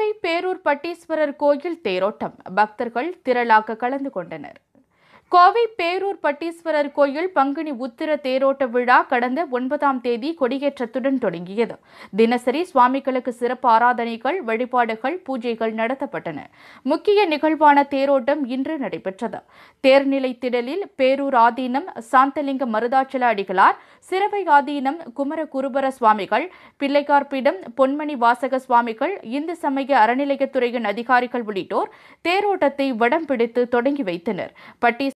கோவை பேரூர் பட்டீஸ்வரர் கோயில் தேரோட்டம் பக்தர்கள் திரளாக கலந்து கொண்டனர் கோவை பேரூர் பட்டீஸ்வரர் கோயில் பங்குனி உத்திர தேரோட்ட விழா கடந்த ஒன்பதாம் தேதி கொடியேற்றத்துடன் தொடங்கியது தினசரி சுவாமிகளுக்கு சிறப்பு ஆராதனைகள் வழிபாடுகள் பூஜைகள் நடத்தப்பட்டன முக்கிய நிகழ்வான தேரோட்டம் இன்று நடைபெற்றது தேர்நிலை திடலில் பேரூர் ஆதீனம் சாந்தலிங்க மருதாச்சல அடிகளார் சிறவை ஆதீனம் குமர குருபர சுவாமிகள் பிள்ளைக்கார்பீடம் பொன்மணி வாசக சுவாமிகள் இந்து சமய அறநிலையத்துறையின் அதிகாரிகள் உள்ளிட்டோர் தேரோட்டத்தை வடம் பிடித்து தொடங்கி வைத்தனர் பட்டீஸ்